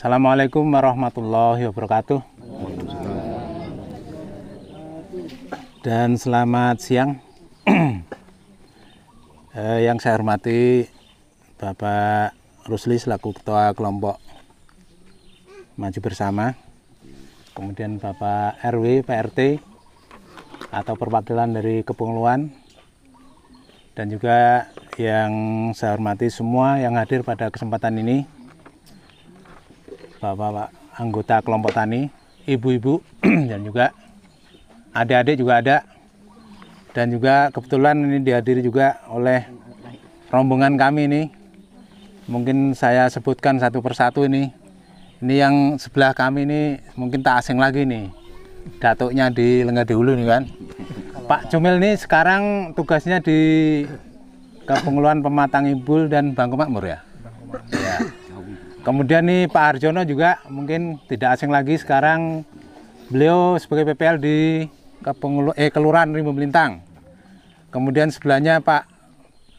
Assalamualaikum warahmatullahi wabarakatuh. Dan selamat siang. eh, yang saya hormati Bapak Rusli selaku Ketua Kelompok Maju Bersama. Kemudian Bapak RW, PRT atau perwakilan dari Kepengeluan dan juga yang saya hormati semua yang hadir pada kesempatan ini bapak-bapak anggota kelompok tani, ibu-ibu dan juga adik-adik juga ada dan juga kebetulan ini dihadiri juga oleh rombongan kami ini. Mungkin saya sebutkan satu persatu ini. Ini yang sebelah kami ini mungkin tak asing lagi nih. Datuknya di Lenggah Dulu nih kan. Pak Cumil ini sekarang tugasnya di kepengeluan Pematang Ibul dan Bangku Makmur ya. Bangku Makmur. ya kemudian nih Pak Arjono juga mungkin tidak asing lagi sekarang beliau sebagai PPL di Kepengulu, eh, Kelurahan Rimbun Melintang. Kemudian sebelahnya Pak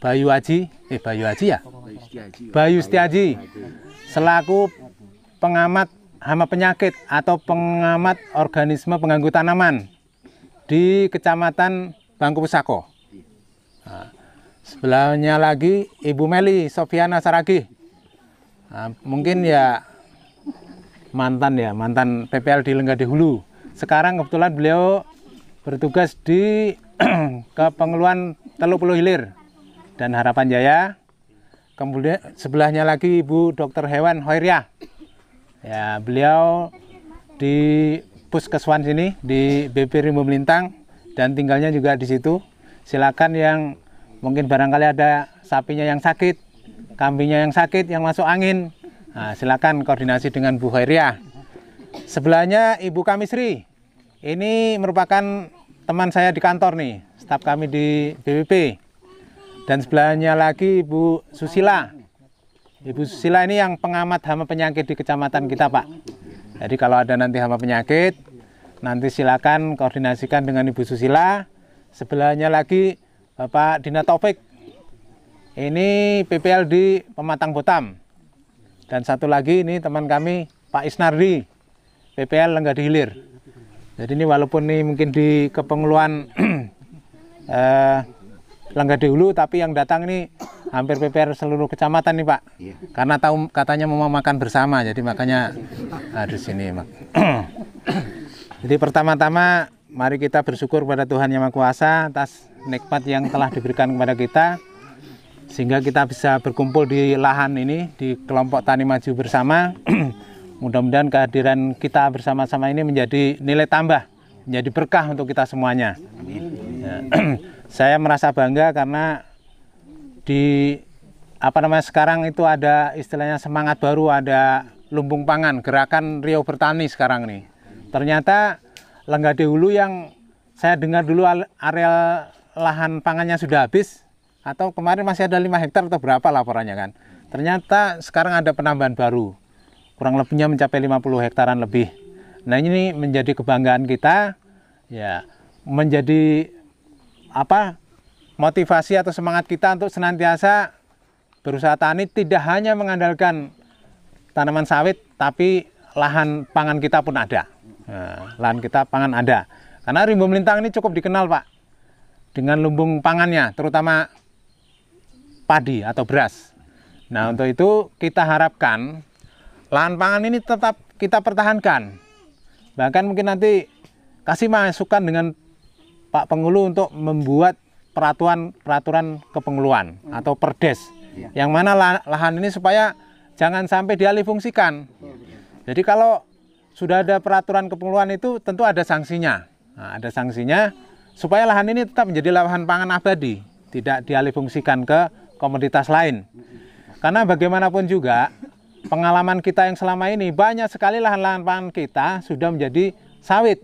Bayu Haji, eh Bayu Haji ya? Bayu Setiaji selaku pengamat hama penyakit atau pengamat organisme pengganggu tanaman di Kecamatan Bangku Pusako. Nah, sebelahnya lagi Ibu Meli Sofiana Saragih Ah, mungkin ya mantan ya, mantan PPL di Lenggade Hulu. Sekarang kebetulan beliau bertugas di Kepengeluan Teluk Pulau Hilir dan Harapan Jaya. Kemudian sebelahnya lagi Ibu Dokter Hewan Hoiria. Ya, beliau di Puskeswan sini di BP Rimbo Melintang dan tinggalnya juga di situ. Silakan yang mungkin barangkali ada sapinya yang sakit kambingnya yang sakit yang masuk angin nah, silakan koordinasi dengan Bu Khairiah sebelahnya Ibu Kamisri ini merupakan teman saya di kantor nih staf kami di BPP dan sebelahnya lagi Ibu Susila Ibu Susila ini yang pengamat hama penyakit di kecamatan kita Pak jadi kalau ada nanti hama penyakit nanti silakan koordinasikan dengan Ibu Susila sebelahnya lagi Bapak Dina Taufik ini PPL di Pematang Botam. Dan satu lagi ini teman kami Pak Isnardi, PPL lenggah Hilir. Jadi ini walaupun ini mungkin di kepengeluan eh, Lenggadi Hulu, tapi yang datang ini hampir PPR seluruh kecamatan nih Pak. Iya. Karena tahu katanya mau makan bersama, jadi makanya ada sini. Mak. jadi pertama-tama mari kita bersyukur pada Tuhan Yang Maha Kuasa atas nikmat yang telah diberikan kepada kita sehingga kita bisa berkumpul di lahan ini di kelompok tani maju bersama mudah-mudahan kehadiran kita bersama-sama ini menjadi nilai tambah menjadi berkah untuk kita semuanya saya merasa bangga karena di apa namanya sekarang itu ada istilahnya semangat baru ada lumbung pangan gerakan Rio bertani sekarang nih ternyata Lenggade Hulu yang saya dengar dulu areal lahan pangannya sudah habis atau kemarin masih ada lima hektar atau berapa laporannya kan. Ternyata sekarang ada penambahan baru. Kurang lebihnya mencapai 50 hektaran lebih. Nah, ini menjadi kebanggaan kita ya, menjadi apa? motivasi atau semangat kita untuk senantiasa berusaha tani tidak hanya mengandalkan tanaman sawit tapi lahan pangan kita pun ada. Nah, lahan kita pangan ada. Karena rimba melintang ini cukup dikenal, Pak dengan lumbung pangannya, terutama padi atau beras. Nah, untuk itu kita harapkan lahan pangan ini tetap kita pertahankan. Bahkan mungkin nanti kasih masukan dengan Pak Pengulu untuk membuat peraturan peraturan kepengeluan atau perdes. Iya. Yang mana lahan ini supaya jangan sampai dialih fungsikan. Jadi kalau sudah ada peraturan kepengeluan itu tentu ada sanksinya. Nah, ada sanksinya supaya lahan ini tetap menjadi lahan pangan abadi, tidak dialih fungsikan ke komoditas lain. Karena bagaimanapun juga pengalaman kita yang selama ini banyak sekali lahan-lahan pangan kita sudah menjadi sawit.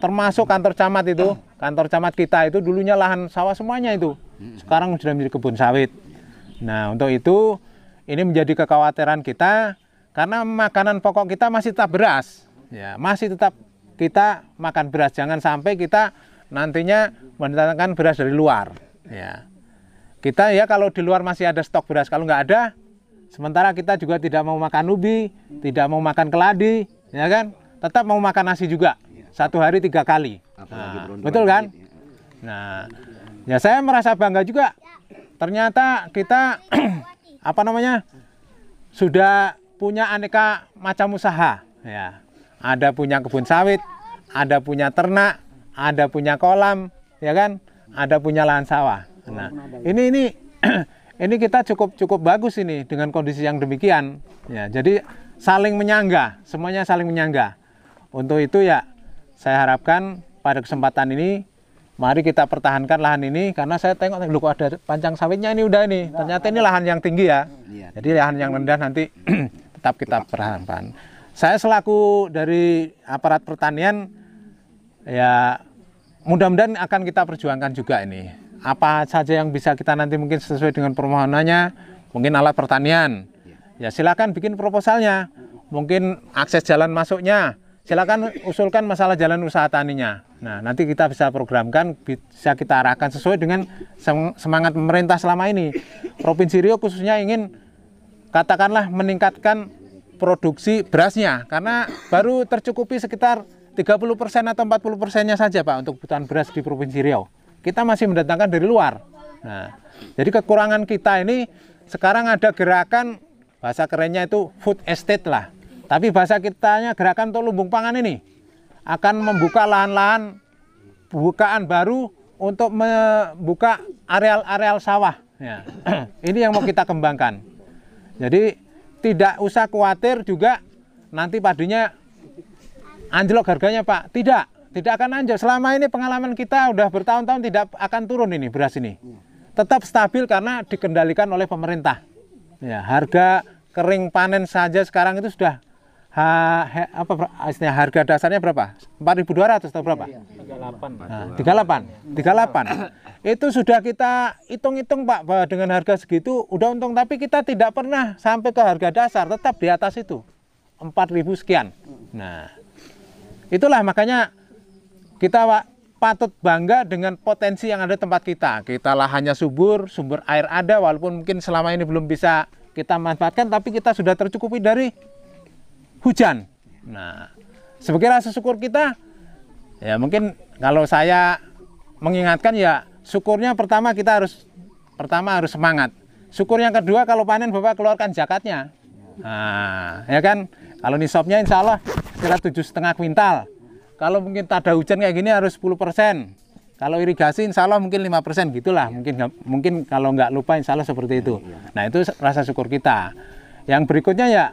Termasuk kantor camat itu, kantor camat kita itu dulunya lahan sawah semuanya itu. Sekarang sudah menjadi kebun sawit. Nah, untuk itu ini menjadi kekhawatiran kita karena makanan pokok kita masih tetap beras. Ya, masih tetap kita makan beras. Jangan sampai kita nantinya mendatangkan beras dari luar. Ya kita ya kalau di luar masih ada stok beras kalau nggak ada sementara kita juga tidak mau makan ubi tidak mau makan keladi ya kan tetap mau makan nasi juga iya. satu hari tiga kali nah, betul kan ya. nah ya saya merasa bangga juga ternyata kita apa namanya sudah punya aneka macam usaha ya ada punya kebun sawit ada punya ternak ada punya kolam ya kan ada punya lahan sawah Nah, ya. ini ini ini kita cukup cukup bagus ini dengan kondisi yang demikian. Ya, jadi saling menyangga, semuanya saling menyangga. Untuk itu ya saya harapkan pada kesempatan ini mari kita pertahankan lahan ini karena saya tengok lu kok ada pancang sawitnya ini udah ini Ternyata ini lahan yang tinggi ya. Iya. Jadi lahan yang rendah nanti tetap kita pertahankan. Saya selaku dari aparat pertanian ya mudah-mudahan akan kita perjuangkan juga ini apa saja yang bisa kita nanti mungkin sesuai dengan permohonannya, mungkin alat pertanian. Ya silakan bikin proposalnya, mungkin akses jalan masuknya, silakan usulkan masalah jalan usaha taninya. Nah nanti kita bisa programkan, bisa kita arahkan sesuai dengan semangat pemerintah selama ini. Provinsi Rio khususnya ingin katakanlah meningkatkan produksi berasnya karena baru tercukupi sekitar 30% atau 40%-nya saja Pak untuk kebutuhan beras di Provinsi Riau kita masih mendatangkan dari luar. Nah, jadi kekurangan kita ini sekarang ada gerakan bahasa kerennya itu food estate lah. Tapi bahasa kitanya gerakan untuk lumbung pangan ini akan membuka lahan-lahan bukaan baru untuk membuka areal-areal sawah. Ya. ini yang mau kita kembangkan. Jadi tidak usah khawatir juga nanti padunya anjlok harganya Pak. Tidak tidak akan anjlok. Selama ini pengalaman kita udah bertahun-tahun tidak akan turun ini beras ini. Iya. Tetap stabil karena dikendalikan oleh pemerintah. Ya, harga kering panen saja sekarang itu sudah ha, he, apa istilah harga dasarnya berapa? 4.200 atau berapa? 38. Iya, iya. Nah, 38. 38. Itu sudah kita hitung-hitung Pak bahwa dengan harga segitu udah untung tapi kita tidak pernah sampai ke harga dasar, tetap di atas itu. 4.000 sekian. Nah, itulah makanya kita Pak patut bangga dengan potensi yang ada tempat kita. Kita lahannya subur, sumber air ada walaupun mungkin selama ini belum bisa kita manfaatkan tapi kita sudah tercukupi dari hujan. Nah, sebagai rasa syukur kita ya mungkin kalau saya mengingatkan ya syukurnya pertama kita harus pertama harus semangat. Syukur yang kedua kalau panen Bapak keluarkan jakatnya. Nah, ya kan? Kalau nisabnya insya Allah kita tujuh setengah kuintal. Kalau mungkin tak ada hujan kayak gini harus 10%. Kalau irigasi insya Allah mungkin 5% gitulah. Mungkin mungkin kalau nggak lupa insya Allah seperti itu. Iya. Nah itu rasa syukur kita. Yang berikutnya ya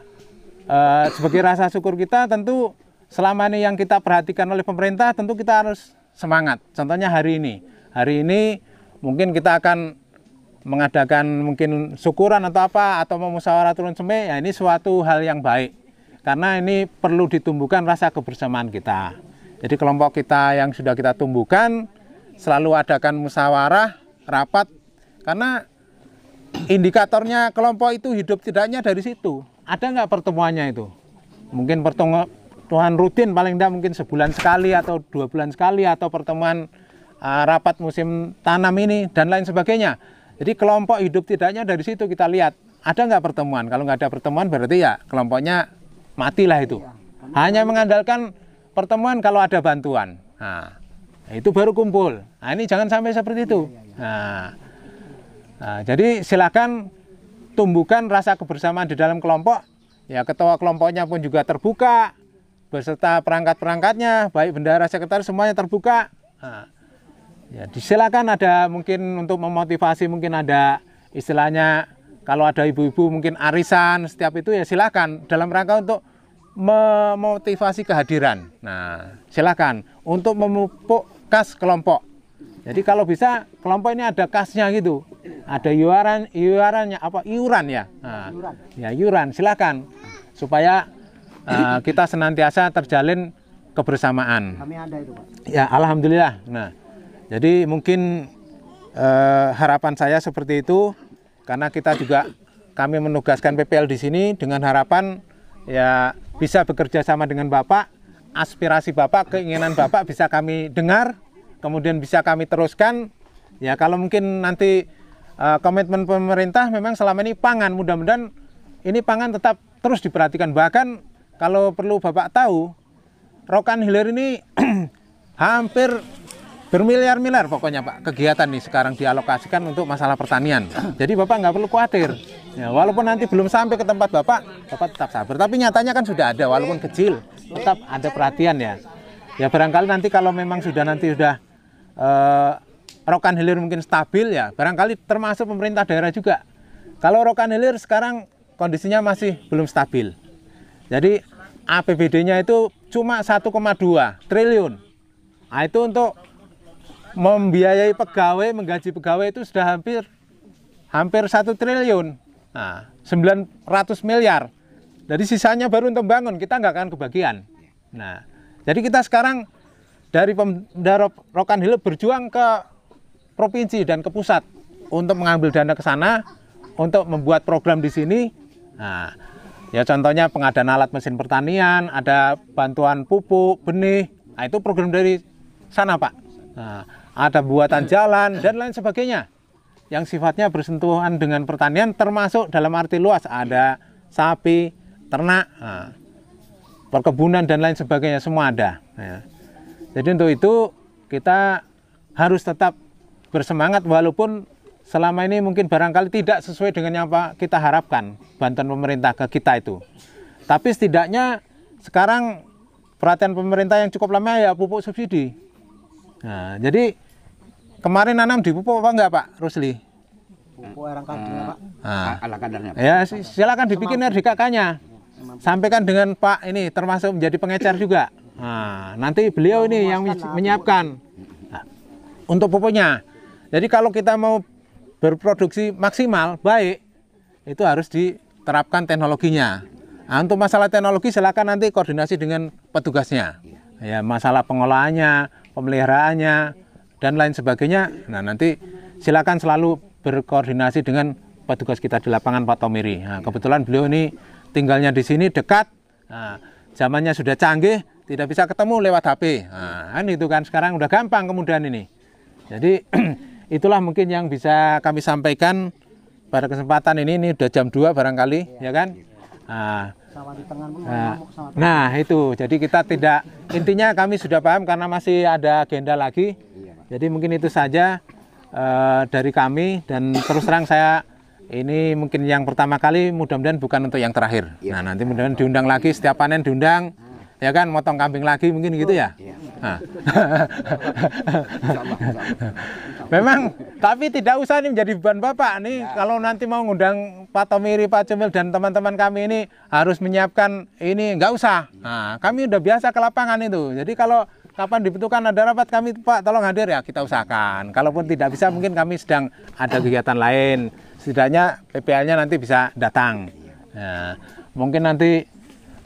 eh, sebagai rasa syukur kita tentu selama ini yang kita perhatikan oleh pemerintah tentu kita harus semangat. Contohnya hari ini. Hari ini mungkin kita akan mengadakan mungkin syukuran atau apa atau memusyawarah turun seme ya ini suatu hal yang baik karena ini perlu ditumbuhkan rasa kebersamaan kita jadi kelompok kita yang sudah kita tumbuhkan selalu adakan musyawarah, rapat karena indikatornya kelompok itu hidup tidaknya dari situ. Ada nggak pertemuannya itu? Mungkin pertemuan rutin paling tidak mungkin sebulan sekali atau dua bulan sekali atau pertemuan uh, rapat musim tanam ini dan lain sebagainya. Jadi kelompok hidup tidaknya dari situ kita lihat ada nggak pertemuan. Kalau nggak ada pertemuan berarti ya kelompoknya matilah itu. Hanya mengandalkan pertemuan kalau ada bantuan. Nah, itu baru kumpul. Nah, ini jangan sampai seperti itu. Nah, nah, jadi silakan tumbuhkan rasa kebersamaan di dalam kelompok. Ya, ketua kelompoknya pun juga terbuka, beserta perangkat-perangkatnya, baik bendahara, sekretaris semuanya terbuka. Nah, ya, disilakan ada mungkin untuk memotivasi mungkin ada istilahnya kalau ada ibu-ibu mungkin arisan setiap itu ya silakan dalam rangka untuk memotivasi kehadiran. Nah, silakan untuk memupuk kas kelompok. Jadi kalau bisa kelompok ini ada kasnya gitu, ada iuran, iurannya apa iuran ya? Nah, Ya iuran, silakan supaya uh, kita senantiasa terjalin kebersamaan. Kami ada itu pak. Ya alhamdulillah. Nah, jadi mungkin uh, harapan saya seperti itu karena kita juga kami menugaskan PPL di sini dengan harapan ya bisa bekerja sama dengan Bapak, aspirasi Bapak, keinginan Bapak bisa kami dengar, kemudian bisa kami teruskan. Ya, kalau mungkin nanti uh, komitmen pemerintah memang selama ini pangan, mudah-mudahan ini pangan tetap terus diperhatikan. Bahkan kalau perlu Bapak tahu, Rokan Hilir ini hampir bermiliar-miliar pokoknya Pak kegiatan nih sekarang dialokasikan untuk masalah pertanian. Jadi Bapak nggak perlu khawatir. Ya, walaupun nanti belum sampai ke tempat Bapak, Bapak tetap sabar. Tapi nyatanya kan sudah ada walaupun kecil, tetap ada perhatian ya. Ya barangkali nanti kalau memang sudah nanti sudah eh, rokan hilir mungkin stabil ya, barangkali termasuk pemerintah daerah juga. Kalau rokan hilir sekarang kondisinya masih belum stabil. Jadi APBD-nya itu cuma 1,2 triliun. Nah, itu untuk membiayai pegawai, menggaji pegawai itu sudah hampir hampir satu triliun, nah, 900 miliar. Jadi sisanya baru untuk bangun, kita nggak akan kebagian. Nah, jadi kita sekarang dari pemerintah Rokan Hilir berjuang ke provinsi dan ke pusat untuk mengambil dana ke sana, untuk membuat program di sini. Nah, ya contohnya pengadaan alat mesin pertanian, ada bantuan pupuk, benih, nah, itu program dari sana Pak. Nah, ada buatan jalan dan lain sebagainya yang sifatnya bersentuhan dengan pertanian termasuk dalam arti luas ada sapi, ternak, perkebunan dan lain sebagainya semua ada. Ya. Jadi untuk itu kita harus tetap bersemangat walaupun selama ini mungkin barangkali tidak sesuai dengan yang apa kita harapkan bantuan pemerintah ke kita itu. Tapi setidaknya sekarang perhatian pemerintah yang cukup lama ya pupuk subsidi. Nah, jadi Kemarin nanam pupuk apa enggak Pak Rusli? Pupuk arang kadarnya ah. Pak. Ah. Ala kadarnya. Pak. Ya silakan dibikin RDKK-nya. Sampaikan dengan Pak ini termasuk menjadi pengecer juga. Nah, nanti beliau ini yang menyiapkan ah, untuk pupuknya. Jadi kalau kita mau berproduksi maksimal baik itu harus diterapkan teknologinya. Nah, untuk masalah teknologi silakan nanti koordinasi dengan petugasnya. Ya, masalah pengolahannya, pemeliharaannya, dan lain sebagainya. Nah, nanti silakan selalu berkoordinasi dengan petugas kita di lapangan Pak Tomiri. Nah, iya. kebetulan beliau ini tinggalnya di sini dekat. Nah, zamannya sudah canggih, tidak bisa ketemu lewat HP. Nah, kan itu kan sekarang udah gampang kemudian ini. Jadi itulah mungkin yang bisa kami sampaikan pada kesempatan ini. Ini udah jam 2 barangkali, ya, ya kan? Iya. Nah, nah, nah itu jadi kita tidak intinya kami sudah paham karena masih ada agenda lagi iya. Jadi mungkin itu saja uh, dari kami dan terus terang saya ini mungkin yang pertama kali mudah-mudahan bukan untuk yang terakhir. Ya. Nah, nanti mudah-mudahan diundang lagi setiap panen diundang hmm. ya kan motong kambing lagi mungkin gitu ya. Iya. Nah. Memang tapi tidak usah nih menjadi beban Bapak nih ya. kalau nanti mau ngundang Pak Tomiri, Pak Cemil dan teman-teman kami ini harus menyiapkan ini nggak usah. Iya. Nah, kami udah biasa ke lapangan itu. Jadi kalau kapan dibutuhkan ada rapat kami Pak tolong hadir ya kita usahakan. Kalaupun tidak bisa mungkin kami sedang ada kegiatan lain. Setidaknya PPL-nya nanti bisa datang. ya, mungkin nanti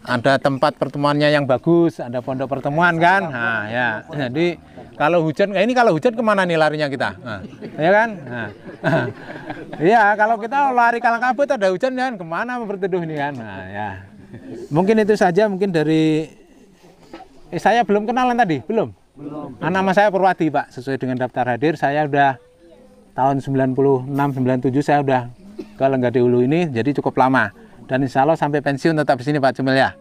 ada tempat pertemuannya yang bagus, ada pondok pertemuan kan. Nah, ya. Jadi kalau hujan, eh, ini kalau hujan kemana nih larinya kita? Nah, ya kan? Nah. Iya, kalau kita lari kalau kabut ada hujan kan kemana berteduh nih kan? Nah, ya. Mungkin itu saja mungkin dari Eh, saya belum kenalan tadi, belum? Belum. Nah, nama saya Purwati, Pak. Sesuai dengan daftar hadir, saya udah tahun 96 97 saya udah ke Lenggade Hulu ini jadi cukup lama. Dan insya Allah sampai pensiun tetap di sini Pak Cemil ya.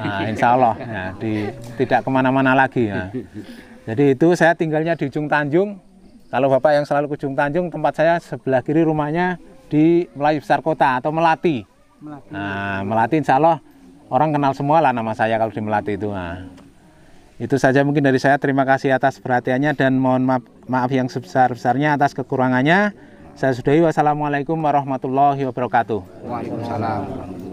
Nah, insya Allah ya, di, tidak kemana-mana lagi ya. Jadi itu saya tinggalnya di ujung Tanjung. Kalau Bapak yang selalu ke ujung Tanjung, tempat saya sebelah kiri rumahnya di Melayu Besar Kota atau Melati. Melati. Nah, Melati insya Allah orang kenal semua lah nama saya kalau di Melati itu. Nah. Itu saja mungkin dari saya. Terima kasih atas perhatiannya dan mohon maaf, maaf yang sebesar-besarnya atas kekurangannya. Saya sudahi. Wassalamualaikum warahmatullahi wabarakatuh. Waalaikumsalam.